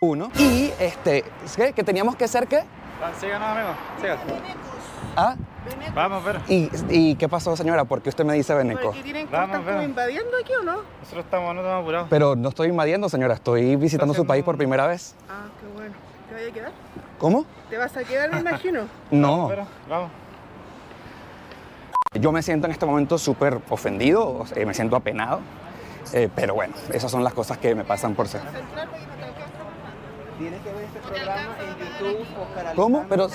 Uno. Y este, ¿qué? que teníamos que hacer qué? Ah, síganos, amigos. Síganos. ¿Ah? Vamos, pero. ¿Y, ¿Y qué pasó, señora? ¿Por qué usted me dice Beneco? ¿Qué tienen ¿Están como invadiendo aquí o no? Nosotros estamos, no estamos apurados. Pero no estoy invadiendo, señora. Estoy visitando su país por primera vez. Ah, qué bueno. ¿Te vas a quedar? ¿Cómo? ¿Te vas a quedar, me imagino? no. Vamos, pero, vamos. Yo me siento en este momento súper ofendido, me siento apenado. Eh, pero bueno, esas son las cosas que me pasan por ser. ¿Cómo? Pero,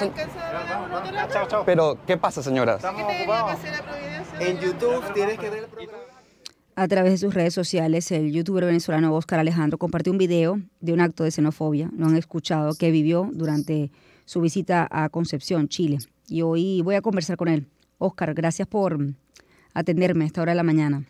pero, ¿qué pasa, señora? En YouTube tienes que ver el programa. A través de sus redes sociales, el youtuber venezolano Oscar Alejandro compartió un video de un acto de xenofobia, lo han escuchado, que vivió durante su visita a Concepción, Chile. Y hoy voy a conversar con él. Oscar, gracias por atenderme a esta hora de la mañana.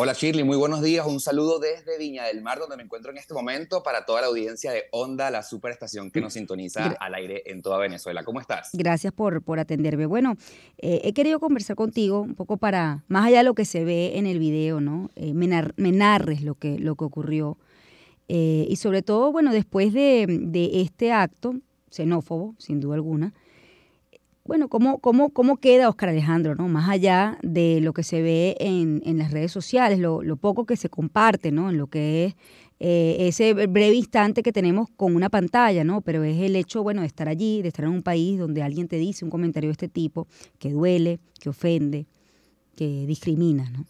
Hola Shirley, muy buenos días. Un saludo desde Viña del Mar, donde me encuentro en este momento, para toda la audiencia de Onda, la superestación que nos sintoniza al aire en toda Venezuela. ¿Cómo estás? Gracias por, por atenderme. Bueno, eh, he querido conversar contigo un poco para, más allá de lo que se ve en el video, ¿no? Eh, me, narres lo que, lo que ocurrió. Eh, y sobre todo, bueno, después de, de este acto xenófobo, sin duda alguna, bueno, ¿cómo, cómo, cómo queda Oscar Alejandro, ¿no? Más allá de lo que se ve en, en las redes sociales, lo, lo, poco que se comparte, ¿no? En lo que es eh, ese breve instante que tenemos con una pantalla, ¿no? Pero es el hecho, bueno, de estar allí, de estar en un país donde alguien te dice un comentario de este tipo, que duele, que ofende, que discrimina, ¿no?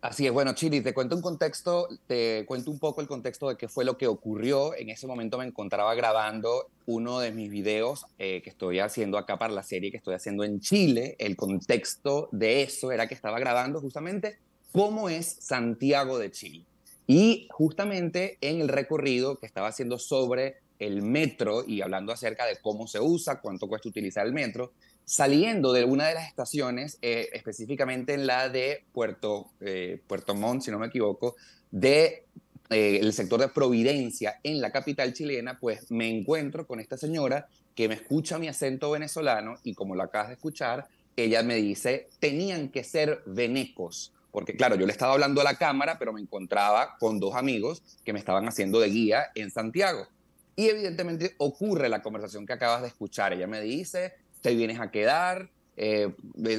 Así es, bueno, Chiri, te cuento un contexto, te cuento un poco el contexto de qué fue lo que ocurrió. En ese momento me encontraba grabando uno de mis videos eh, que estoy haciendo acá para la serie que estoy haciendo en Chile. El contexto de eso era que estaba grabando justamente cómo es Santiago de Chile. Y justamente en el recorrido que estaba haciendo sobre el metro y hablando acerca de cómo se usa, cuánto cuesta utilizar el metro, saliendo de una de las estaciones, eh, específicamente en la de eh, Puerto, Montt, si no me equivoco, de eh, el sector de Providencia en la capital chilena, pues me encuentro con esta señora que me escucha mi acento venezolano y como lo acabas de escuchar, ella me dice, tenían que ser venecos, porque claro, yo le estaba hablando a la cámara, pero me encontraba con dos amigos que me estaban haciendo de guía en Santiago. Y evidentemente ocurre la conversación que acabas de escuchar. Ella me dice, te vienes a quedar, eh,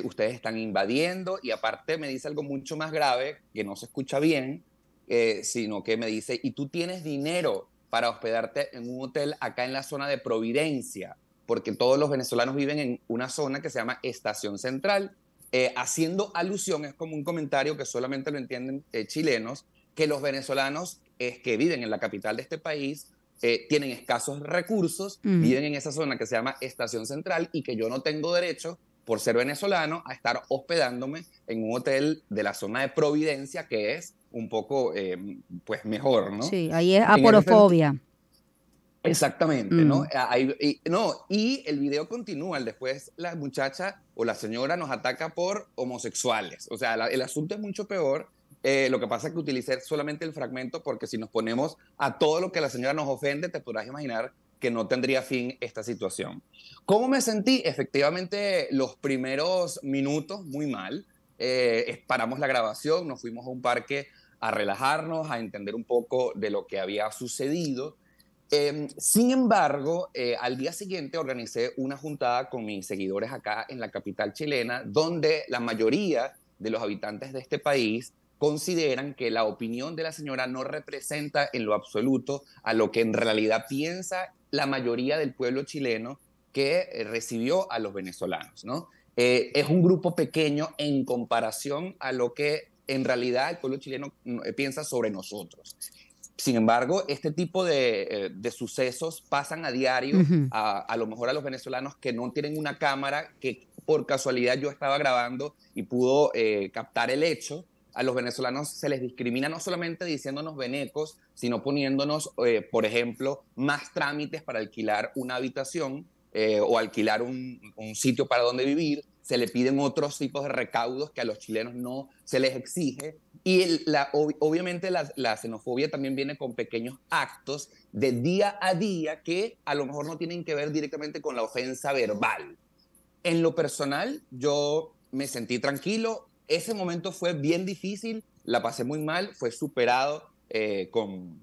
ustedes están invadiendo y aparte me dice algo mucho más grave, que no se escucha bien, eh, sino que me dice, y tú tienes dinero para hospedarte en un hotel acá en la zona de Providencia, porque todos los venezolanos viven en una zona que se llama Estación Central, eh, haciendo alusión, es como un comentario que solamente lo entienden chilenos, que los venezolanos es que viven en la capital de este país eh, tienen escasos recursos, viven en esa zona que se llama Estación Central y que yo no tengo derecho, por ser venezolano, a estar hospedándome en un hotel de la zona de Providencia, que es un poco, eh, pues, mejor, ¿no? Sí, ahí es aporofobia. Exactamente, mm. ah, ¿no? y, el video continúa, después la muchacha o la señora nos ataca por homosexuales, o sea, el asunto es mucho peor eh, lo que pasa es que utilicé solamente el fragmento porque si nos ponemos a todo lo que la señora nos ofende, te podrás imaginar que no tendría fin esta situación. ¿Cómo me sentí? Efectivamente, los primeros minutos muy mal. Eh, paramos la grabación, nos fuimos a un parque a relajarnos, a entender un poco de lo que había sucedido. Em, sin embargo, eh, al día siguiente organicé una juntada con mis seguidores acá en la capital chilena, donde la mayoría de los habitantes de este país consideran que la opinión de la señora no representa en lo absoluto a lo que en realidad piensa la mayoría del pueblo chileno que eh, recibió a los venezolanos, eh, es un grupo pequeño en comparación a lo que en realidad el pueblo chileno mm, eh, piensa sobre nosotros. Sin embargo, este tipo de, sucesos pasan a diario, a, lo mejor a los venezolanos que no tienen una cámara, que por casualidad yo estaba grabando y pudo captar el hecho, a los venezolanos se les discrimina no solamente diciéndonos venecos, sino poniéndonos, eh, por ejemplo, más trámites para alquilar una habitación eh, o alquilar un, sitio para donde vivir, se le piden otros tipos de recaudos que a los chilenos no se les exige. Y la, obviamente la, xenofobia también viene con pequeños actos de día a día que a lo mejor no tienen que ver directamente con la ofensa verbal. En lo personal, yo me sentí tranquilo, ese momento fue bien difícil, la pasé muy mal, fue superado eh, con,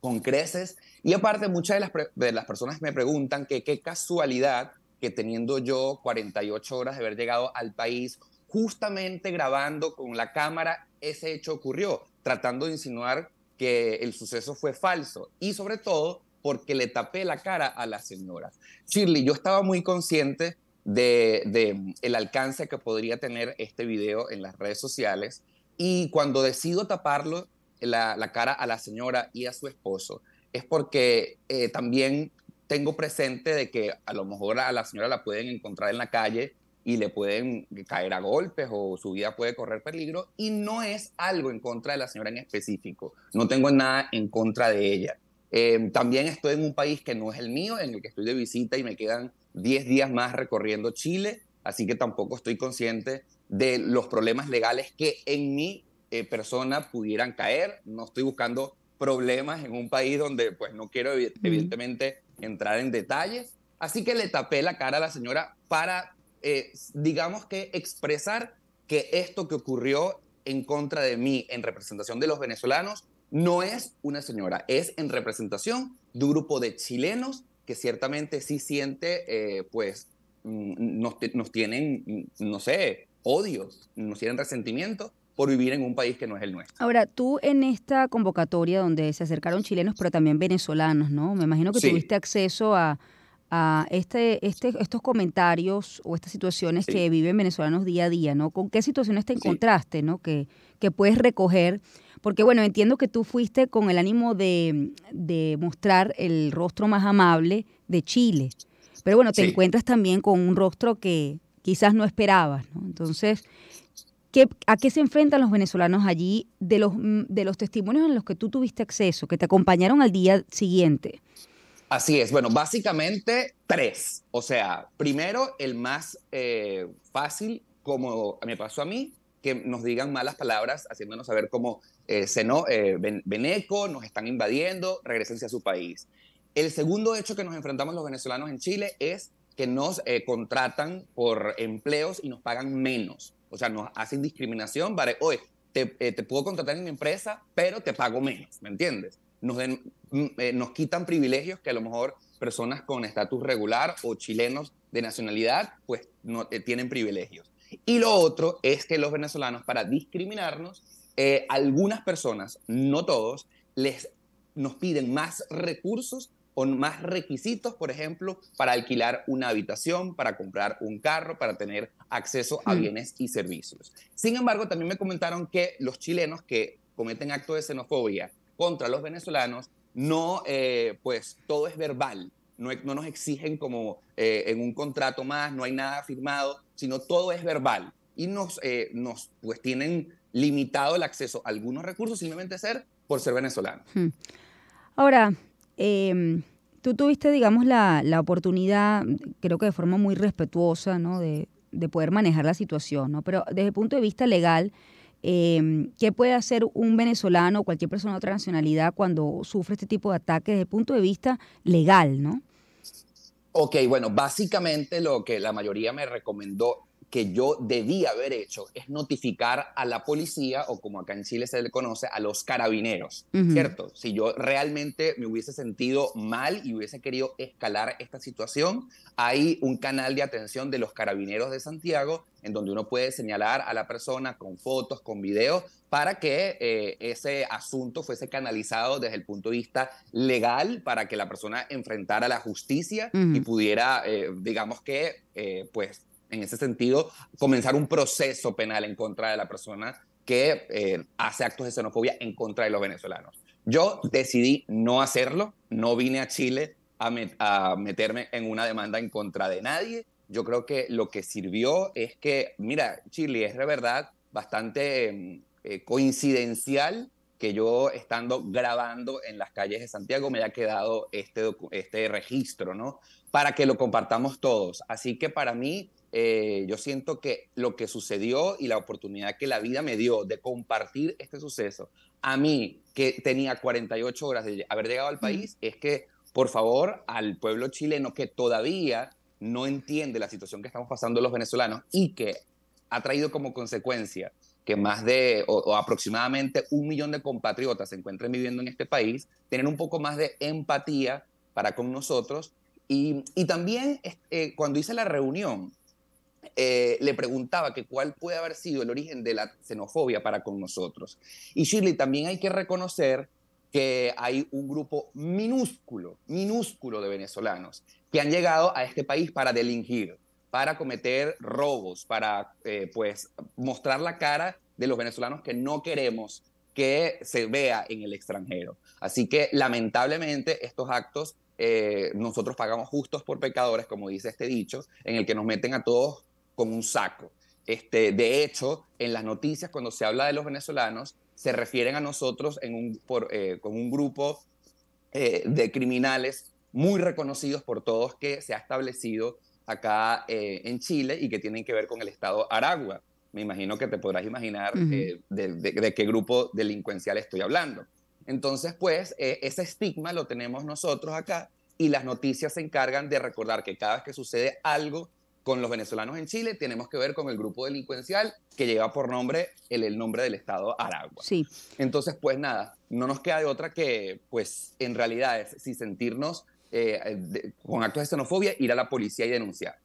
con creces. Y aparte, muchas de las, de las personas me preguntan que qué casualidad que teniendo yo 48 horas de haber llegado al país, justamente grabando con la cámara, ese hecho ocurrió, tratando de insinuar que el suceso fue falso y sobre todo porque le tapé la cara a las señoras. Shirley, yo estaba muy consciente de, el alcance que podría tener este video en las redes sociales. Y cuando decido taparlo la, cara a la señora y a su esposo, es porque eh, también tengo presente de que a lo mejor a la señora la pueden encontrar en la calle y le pueden caer a golpes o su vida puede correr peligro y no es algo en contra de la señora en específico. No tengo nada en contra de ella. Em, también estoy en un país que no es el mío, en el que estoy de visita y me quedan 10 días más recorriendo Chile, así que tampoco estoy consciente de los problemas legales que en mi eh, persona pudieran caer. No estoy buscando problemas en un país donde pues no quiero evidentemente entrar en detalles. Así que le tapé la cara a la señora para, eh, digamos que, expresar que esto que ocurrió en contra de mí en representación de los venezolanos no es una señora, es en representación de un grupo de chilenos que ciertamente sí siente, eh, pues, mm, nos, tienen, mm, no sé, odios, nos tienen resentimiento por vivir en un país que no es el nuestro. Ahora, tú en esta convocatoria donde se acercaron chilenos, pero también venezolanos, ¿no? Me imagino que tuviste acceso a, este, este, estos comentarios o estas situaciones que viven venezolanos día a día, ¿no? ¿Con qué situaciones te encontraste, ¿no? Que, que puedes recoger porque bueno, entiendo que tú fuiste con el ánimo de, mostrar el rostro más amable de Chile. Pero bueno, te encuentras también con un rostro que quizás no esperabas, Entonces, ¿a qué se enfrentan los venezolanos allí de los, mm, de los testimonios en los que tú tuviste acceso, que te acompañaron al día siguiente? Así es, bueno, básicamente tres. O sea, primero el más eh, fácil, como me pasó a mí, que nos digan malas palabras, haciéndonos saber cómo eh, se seno, eh, nos están invadiendo, regresense a su país. El segundo hecho que nos enfrentamos los venezolanos en Chile es que nos eh, contratan por empleos y nos pagan menos. O sea, nos hacen discriminación vale oye, te, eh, puedo contratar en mi empresa, pero te pago menos, ¿me entiendes? Nos, mm, nos quitan privilegios que a lo mejor personas con estatus regular o chilenos de nacionalidad, pues no tienen privilegios. Y lo otro es que los venezolanos, para discriminarnos, eh, algunas personas, no todos, les, nos piden más recursos o más requisitos, por ejemplo, para alquilar una habitación, para comprar un carro, para tener acceso a hmm. bienes y servicios. Sin embargo, también me comentaron que los chilenos que cometen actos de xenofobia contra los venezolanos, no, eh, pues todo es verbal, no, nos exigen como eh, en un contrato más, no hay nada firmado, sino todo es verbal. Y nos, eh, nos pues tienen limitado el acceso a algunos recursos simplemente ser por ser venezolano. Hmm. Ahora, em, tú tuviste, digamos, la, oportunidad, creo que de forma muy respetuosa, ¿no? De, de, poder manejar la situación, ¿no? Pero desde el punto de vista legal, em, ¿qué puede hacer un venezolano o cualquier persona de otra nacionalidad cuando sufre este tipo de ataques desde el punto de vista legal, ¿no? Ok, bueno, básicamente lo que la mayoría me recomendó que yo debía haber hecho es notificar a la policía, o como acá en Chile se le conoce, a los carabineros, ¿cierto? Si yo realmente me hubiese sentido mal y hubiese querido escalar esta situación, hay un canal de atención de los carabineros de Santiago en donde uno puede señalar a la persona con fotos, con videos, para que eh, ese asunto fuese canalizado desde el punto de vista legal, para que la persona enfrentara la justicia y pudiera, eh, digamos que, eh, pues en ese sentido, comenzar un proceso penal en contra de la persona que eh, hace actos de xenofobia en contra de los venezolanos. Yo decidí no hacerlo, no vine a Chile a, meterme en una demanda en contra de nadie. Yo creo que lo que sirvió es que, mira, Chile es de verdad bastante eh, coincidencial que yo estando grabando en las calles de Santiago me haya quedado este, este registro, ¿no? Para que lo compartamos todos. Así que para mí eh, yo siento que lo que sucedió y la oportunidad que la vida me dio de compartir este suceso, a mí que tenía 48 horas de haber llegado al mm. país, es que, por favor, al pueblo chileno que todavía no entiende la situación que estamos pasando los venezolanos y que ha traído como consecuencia que más de o, aproximadamente un millón de compatriotas se encuentren viviendo en este país, tener un poco más de empatía para con nosotros. Y, y también eh, cuando hice la reunión, eh, le preguntaba que cuál puede haber sido el origen de la xenofobia para con nosotros. Y Shirley, también hay que reconocer que hay un grupo minúsculo, minúsculo de venezolanos que han llegado a este país para delinquir, para cometer robos, para eh, pues mostrar la cara de los venezolanos que no queremos que se vea en el extranjero. Así que lamentablemente estos actos eh, nosotros pagamos justos por pecadores, como dice este dicho, en el que nos meten a todos con un saco. Este, de hecho, en las noticias, cuando se habla de los venezolanos, se refieren a nosotros en un, eh, con un grupo eh, de criminales muy reconocidos por todos que se ha establecido acá eh, en Chile y que tienen que ver con el estado Aragua. Me imagino que te podrás imaginar de, de, qué grupo delincuencial estoy hablando. Entonces, pues, ese estigma lo tenemos nosotros acá y las noticias se encargan de recordar que cada vez que sucede algo con los venezolanos en Chile, tenemos que ver con el grupo delincuencial que lleva por nombre el, nombre del Estado Aragua. Sí. Entonces, pues nada, no nos queda de otra que, pues, en realidad, es, si sentirnos eh, con actos de xenofobia, ir a la policía y denunciar.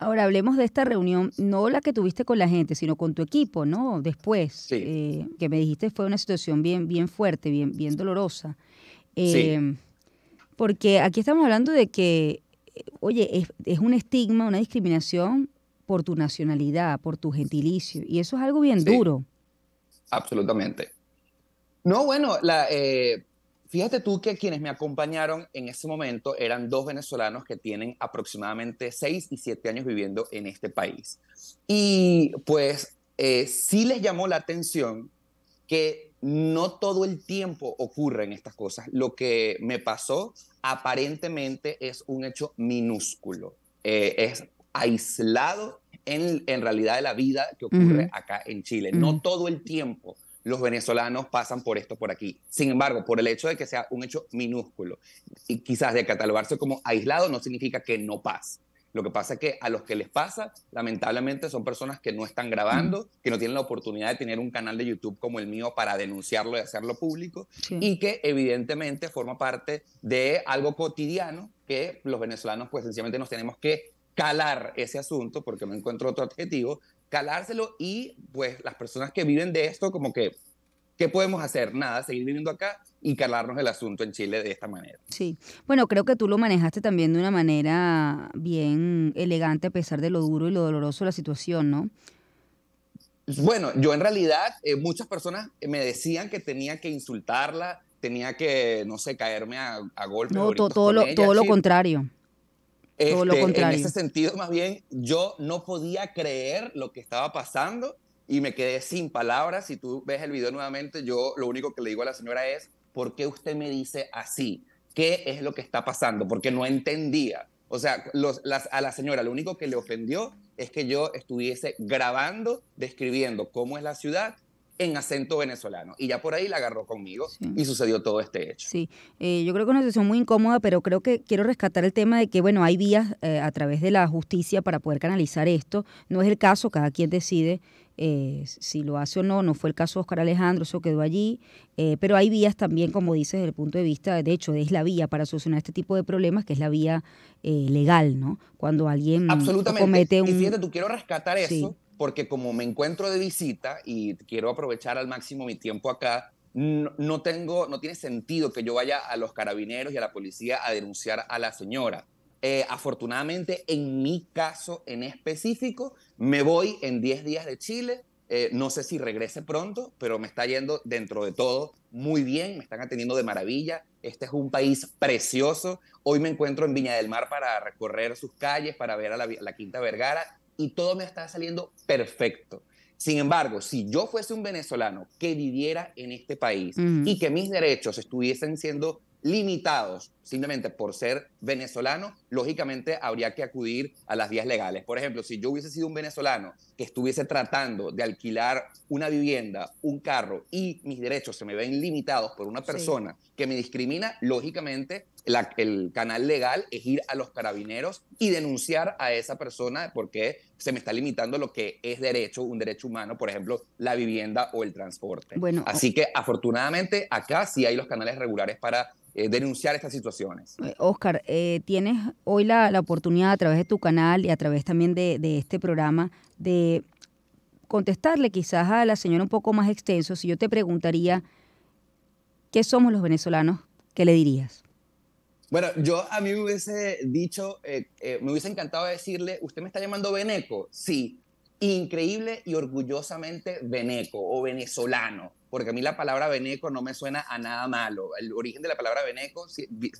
Ahora hablemos de esta reunión, no la que tuviste con la gente, sino con tu equipo, ¿no? Después, eh, que me dijiste fue una situación bien, bien fuerte, bien, bien dolorosa. sí. Eh, porque aquí estamos hablando de que oye, es, un estigma, una discriminación por tu nacionalidad, por tu gentilicio, y eso es algo bien duro. Absolutamente. No, bueno, la, eh, fíjate tú que quienes me acompañaron en ese momento eran dos venezolanos que tienen aproximadamente seis y siete años viviendo en este país. Y pues eh, sí les llamó la atención que no todo el tiempo ocurren estas cosas. Lo que me pasó aparentemente es un hecho minúsculo, eh, es aislado en, realidad de la vida que ocurre acá en Chile. No todo el tiempo los venezolanos pasan por esto por aquí. Sin embargo, por el hecho de que sea un hecho minúsculo y quizás de catalogarse como aislado no significa que no pase. Lo que pasa es que a los que les pasa, lamentablemente, son personas que no están grabando, que no tienen la oportunidad de tener un canal de YouTube como el mío para denunciarlo y hacerlo público, y que evidentemente forma parte de algo cotidiano que los venezolanos, pues sencillamente nos tenemos que calar ese asunto, porque no encuentro otro adjetivo, calárselo y pues las personas que viven de esto como que ¿Qué podemos hacer? Nada, seguir viviendo acá y calarnos el asunto en Chile de esta manera. Sí, bueno, creo que tú lo manejaste también de una manera bien elegante a pesar de lo duro y lo doloroso de la situación, ¿no? Bueno, yo en realidad eh, muchas personas me decían que tenía que insultarla, tenía que, no sé, caerme a, golpe No, todo, todo, lo, contrario. todo lo este, contrario. En ese sentido, más bien, yo no podía creer lo que estaba pasando y me quedé sin palabras. Si tú ves el video nuevamente, yo lo único que le digo a la señora es, ¿por qué usted me dice así? ¿Qué es lo que está pasando? Porque no entendía. O sea, a la señora lo único que le ofendió es que yo estuviese grabando, describiendo cómo es la ciudad en acento venezolano. Y ya por ahí la agarró conmigo y sucedió todo este hecho. Sí, eh, yo creo que es una situación muy incómoda, pero creo que quiero rescatar el tema de que, bueno, hay vías eh, a través de la justicia para poder canalizar esto. No es el caso, cada quien decide. Eh, si lo hace o no, no fue el caso de Oscar Alejandro, eso quedó allí, pero hay vías también, como dices, desde el punto de vista, de hecho, es la vía para solucionar este tipo de problemas, que es la vía legal, ¿no? Cuando alguien comete un... Y fíjate, tú quiero rescatar eso, porque como me encuentro de visita y quiero aprovechar al máximo mi tiempo acá, no, tengo, tiene sentido que yo vaya a los carabineros y a la policía a denunciar a la señora. Eh, afortunadamente, en mi caso en específico, me voy en 10 días de Chile. Eh, no sé si regrese pronto, pero me está yendo dentro de todo muy bien, me están atendiendo de maravilla. Este es un país precioso. Hoy me encuentro en Viña del Mar para recorrer sus calles, para ver a la Quinta Vergara y todo me está saliendo perfecto. Sin embargo, si yo fuese un venezolano que viviera en este país mm. y que mis derechos estuviesen siendo limitados simplemente por ser venezolano, lógicamente habría que acudir a las vías legales. Por ejemplo, si yo hubiese sido un venezolano que estuviese tratando de alquilar una vivienda, un carro y mis derechos se me ven limitados por una persona que me discrimina, lógicamente el canal legal es ir a los carabineros y denunciar a esa persona porque se me está limitando lo que es derecho, un derecho humano, por ejemplo, la vivienda o el transporte. Bueno, Así que afortunadamente acá sí hay los canales regulares para eh, denunciar estas situaciones. Eh, Oscar, eh, tienes hoy la, oportunidad a través de tu canal y a través también de, de este programa de contestarle quizás a la señora un poco más extenso. Si yo te preguntaría, ¿qué somos los venezolanos? ¿Qué le dirías? Bueno, yo a mí me hubiese dicho, eh, eh, me hubiese encantado decirle, ¿usted me está llamando Beneco? Sí, increíble y orgullosamente Beneco o venezolano, porque a mí la palabra Beneco no me suena a nada malo. El origen de la palabra Beneco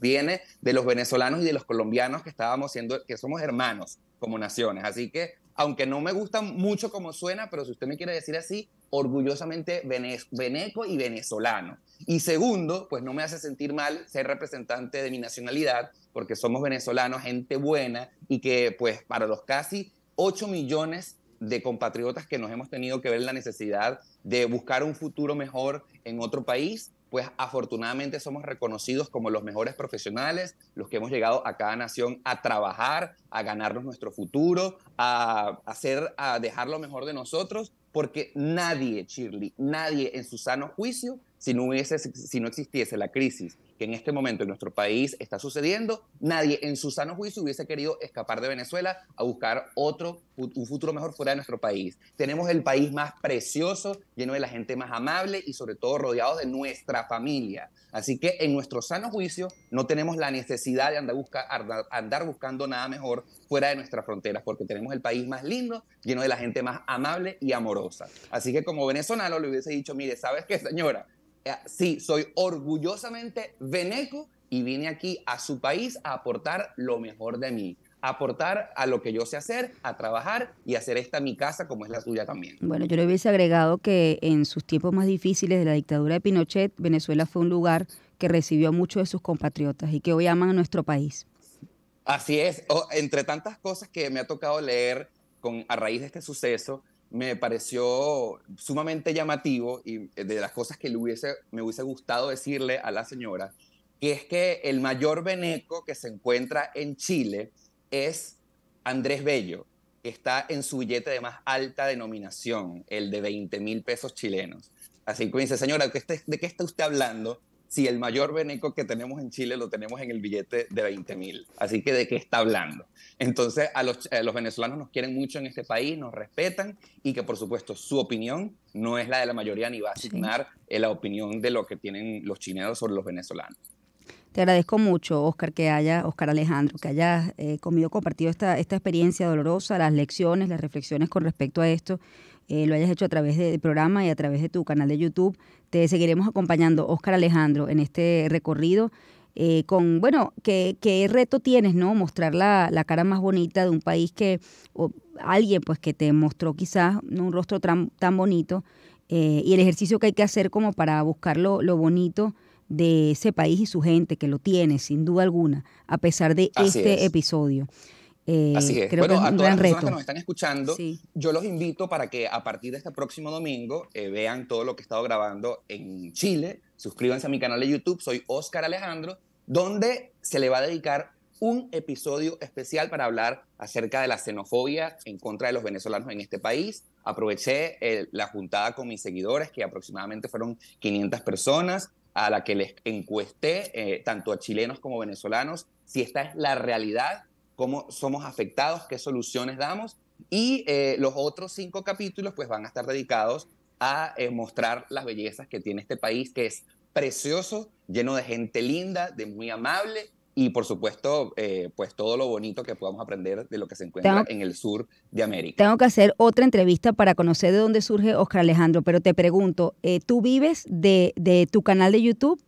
viene de los venezolanos y de los colombianos que estábamos siendo, que somos hermanos como naciones. Así que, aunque no me gusta mucho como suena, pero si usted me quiere decir así, orgullosamente veneco y venezolano. Y segundo, pues no me hace sentir mal ser representante de mi nacionalidad, porque somos venezolanos, gente buena, y que pues para los casi 8 millones de compatriotas que nos hemos tenido que ver la necesidad de buscar un futuro mejor en otro país, pues afortunadamente somos reconocidos como los mejores profesionales, los que hemos llegado a cada nación a trabajar, a ganarnos nuestro futuro, a hacer, a dejar lo mejor de nosotros porque nadie, Shirley, nadie en su sano juicio, si no, hubiese, si no existiese la crisis que en este momento en nuestro país está sucediendo, nadie en su sano juicio hubiese querido escapar de Venezuela a buscar otro, un futuro mejor fuera de nuestro país. Tenemos el país más precioso, lleno de la gente más amable y sobre todo rodeado de nuestra familia. Así que en nuestro sano juicio no tenemos la necesidad de andar, andar buscando nada mejor fuera de nuestras fronteras, porque tenemos el país más lindo, lleno de la gente más amable y amorosa. Así que como venezolano le hubiese dicho, mire, ¿sabes qué, señora? Eh, sí, soy orgullosamente veneco y vine aquí a su país a aportar lo mejor de mí aportar a lo que yo sé hacer, a trabajar y hacer esta mi casa como es la suya también. Bueno, yo le hubiese agregado que en sus tiempos más difíciles de la dictadura de Pinochet, Venezuela fue un lugar que recibió a muchos de sus compatriotas y que hoy aman a nuestro país. Así es, entre tantas cosas que me ha tocado leer con, a raíz de este suceso, me pareció sumamente llamativo y eh, de las cosas que le hubiese, me hubiese gustado decirle a la señora, que es que el mayor beneco que se encuentra en Chile es Andrés Bello, que está en su billete de más alta denominación, el de 20 mil pesos chilenos. Así que dice, señora, ¿de qué está usted hablando? si el mayor beneco que tenemos en Chile lo tenemos en el billete de 20 mil. Así que de qué está hablando. Entonces a eh, los, venezolanos nos quieren mucho en este país, nos respetan y que por supuesto su opinión no es la de la mayoría ni va a asignar eh, la opinión de lo que tienen los chineos sobre los venezolanos. Te agradezco mucho, Oscar, que haya, Oscar Alejandro, que hayas eh, conmigo compartido esta, experiencia dolorosa, las lecciones, las reflexiones con respecto a esto. Eh, lo hayas hecho a través del programa y a través de tu canal de YouTube. Te seguiremos acompañando, Óscar Alejandro, en este recorrido. Eh, con, bueno, ¿qué, ¿qué, reto tienes, ¿no? Mostrar la, la, cara más bonita de un país que, o alguien pues que te mostró quizás un rostro tan, tan bonito eh, y el ejercicio que hay que hacer como para buscar lo, lo, bonito de ese país y su gente que lo tiene, sin duda alguna, a pesar de este episodio. Eh, Así es. Creo bueno, que a todas las personas que nos están escuchando, yo los invito para que a partir de este próximo domingo eh, vean todo lo que he estado grabando en Chile. Suscríbanse a mi canal de YouTube, soy Oscar Alejandro, donde se le va a dedicar un episodio especial para hablar acerca de la xenofobia en contra de los venezolanos en este país. Aproveché eh, la juntada con mis seguidores, que aproximadamente fueron 500 personas, a la que les encuesté, tanto a chilenos como venezolanos, si esta es la realidad cómo somos afectados, qué soluciones damos. Y eh, los otros cinco capítulos pues van a estar dedicados a eh, mostrar las bellezas que tiene este país, que es precioso, lleno de gente linda, de muy amable y por supuesto eh, pues todo lo bonito que podamos aprender de lo que se encuentra en el sur de América. Tengo que hacer otra entrevista para conocer de dónde surge Oscar Alejandro, pero te pregunto, ¿tú vives de tu canal de YouTube?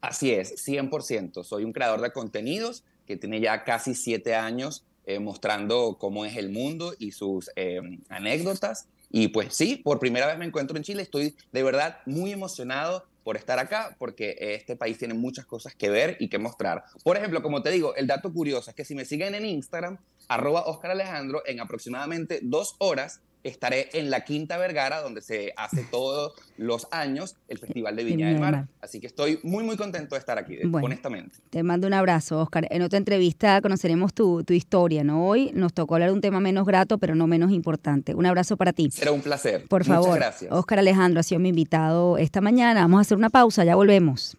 Así es, 100%. Soy un creador de contenidos que tiene ya casi siete años eh, mostrando cómo es el mundo y sus eh, anécdotas. Y pues sí, por primera vez me encuentro en Chile, estoy de verdad muy emocionado por estar acá, porque eh, este país tiene muchas cosas que ver y que mostrar. Por ejemplo, como te digo, el dato curioso es que si me siguen en Instagram, arroba Oscar Alejandro, en aproximadamente dos horas estaré en la Quinta Vergara, donde se hace todos los años el Festival de Viña del Mar. Así que estoy muy, muy contento de estar aquí, honestamente. Te mando un abrazo, Oscar. En otra entrevista conoceremos tu, historia, ¿no? Hoy nos tocó hablar de un tema menos grato, pero no menos importante. Un abrazo para ti. Será un placer. Por favor. gracias. Oscar Alejandro ha sido mi invitado esta mañana. Vamos a hacer una pausa, ya volvemos.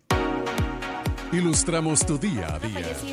Ilustramos tu día a día.